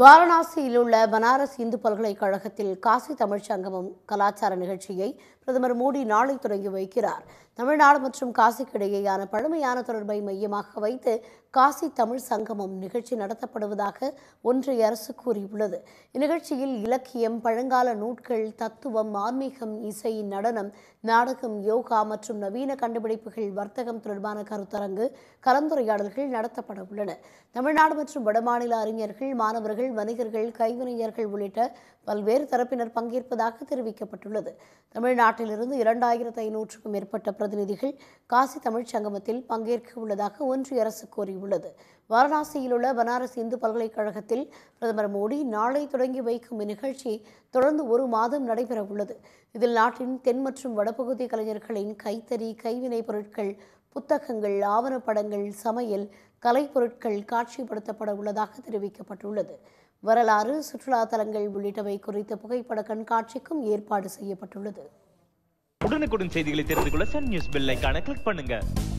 வாரணாசியில் உள்ள பனாரஸ் இந்து பல்கலைக்கழகத்தில் காசி தமிழ் சங்கமம் கலாச்சார நிகழ்ச்சியை பிரதமர் மோடி நாளை தொடங்கி வைக்கிறார் தமிழ்நாடு மற்றும் காசிக்கு இடையேயான பழமையான தொடர்பை மையமாக வைத்து காசி தமிழ் சங்கமம் நிகழ்ச்சி நடத்தப்படுவதாக ஒன்றிய அரசு கூறியுள்ளது இந்நிகழ்ச்சியில் இலக்கியம் பழங்கால நூட்கள் தத்துவம் ஆன்மீகம் இசை நடனம் நாடகம் யோகா மற்றும் நவீன கண்டுபிடிப்புகள் வர்த்தகம் தொடர்பான கருத்தரங்கு கலந்துரையாடல்கள் நடத்தப்பட உள்ளன தமிழ்நாடு மற்றும் வடமாநில அறிஞர்கள் மாணவர்கள் கலைஞர்கள் வணிகர்கள் கைவினைஞர்கள் உள்ளிட்ட பல்வேறு தரப்பினர் பங்கேற்பதாக தெரிவிக்கப்பட்டுள்ளது தமிழ்நாட்டிலிருந்து இரண்டாயிரத்து ஐநூற்றுக்கும் மேற்பட்ட பிரதிநிதிகள் காசி தமிழ் சங்கமத்தில் பங்கேற்க உள்ளதாக ஒன்றிய அரசு கூறியுள்ளது வாரணாசியில் உள்ள பனாரஸ் இந்து பல்கலைக்கழகத்தில் பிரதமர் மோடி நாளை தொடங்கி வைக்கும் இந்நிகழ்ச்சி தொடர்ந்து ஒரு மாதம் நடைபெறவுள்ளது இதில் நாட்டின் தென் மற்றும் வடபகுதி கலைஞர்களின் கைத்தறி கைவினைப் பொருட்கள் புத்தகங்கள் ஆவணப்படங்கள் சமையல் கலைப்பொருட்கள் காட்சிப்படுத்தப்பட உள்ளதாக தெரிவிக்கப்பட்டுள்ளது வரலாறு சுற்றுலா தலங்கள் உள்ளிட்டவை குறித்த புகைப்பட கண்காட்சிக்கும் ஏற்பாடு செய்யப்பட்டுள்ளது உடனுக்குடன் செய்திகளை தெரிந்து கொள்ள Sun News bell icon click பண்ணுங்க